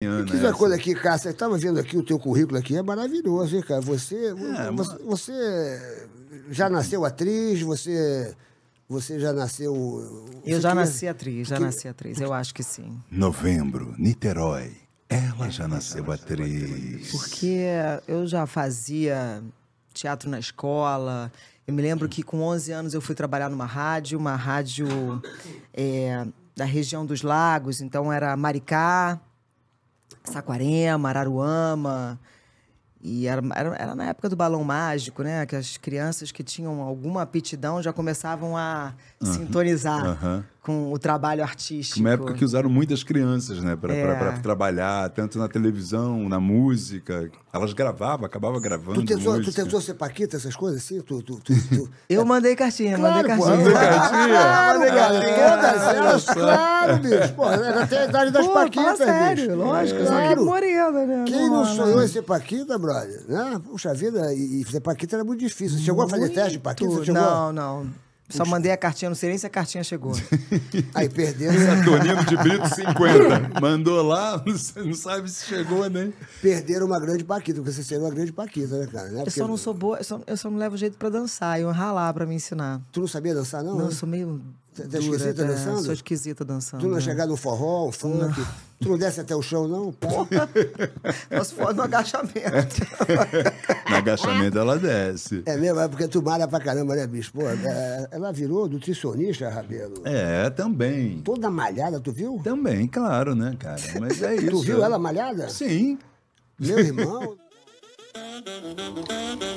Se né, quiser né, coisa assim. aqui, Cássio, estava vendo aqui o teu currículo aqui, é maravilhoso, hein, cara? Você, é, você, você, já nasceu atriz, você, você já nasceu... Você eu já queria... nasci atriz, já que... nasci atriz, eu acho que sim. Novembro, Niterói, ela é, já nasceu ela atriz. Porque eu já fazia teatro na escola, eu me lembro que com 11 anos eu fui trabalhar numa rádio, uma rádio é, da região dos lagos, então era Maricá... Saquarema, Araruama. E era, era, era, na época do balão mágico, né? Que as crianças que tinham alguma aptidão já começavam a uhum, sintonizar uhum. com o trabalho artístico. Uma época que usaram muitas crianças, né? Para é. trabalhar, tanto na televisão, na música. Elas gravavam, acabavam gravando. Tu tentou, tu tentou ser Paquita, essas coisas assim? Tu, tu, tu, tu... Eu é. mandei cartinha, claro, mandei cartinha. Pô, mandei cartinha. mandei cartinha. Todas elas, claro claro, é. bicho. Pô, até né, a idade das Paquitas, sério, bicho. lógico. Claro. Só que morena, né? Quem não, não sonhou em ser Paquita, brother? Né? Puxa vida, e, fazer Paquita era muito difícil. Você chegou muito. a fazer teste de Paquita? Você chegou? Não, não. Só mandei a cartinha, não sei nem se a cartinha chegou. Aí perdeu. Saturnino de Brito 50. Mandou lá, não sabe se chegou, né? Perderam uma grande paquita, porque você seria uma grande paquita, né, cara? Não é eu só não sou boa, eu só, eu só não levo jeito pra dançar, eu ralar pra me ensinar. Tu não sabia dançar, não? Não, né? eu sou meio Tá, tá esquisita dançando? Sou esquisita dançando. Tu não é chegado no forró, o funk? Tu não desce até o chão, não? Porra! Nós fomos no agachamento. no agachamento ela desce. É mesmo, é porque tu malha pra caramba, né, bicho? Pô, é, ela virou nutricionista, Rabelo. É, também. Toda malhada, tu viu? Também, claro, né, cara? Mas é isso. Tu viu ela malhada? Sim. Meu irmão.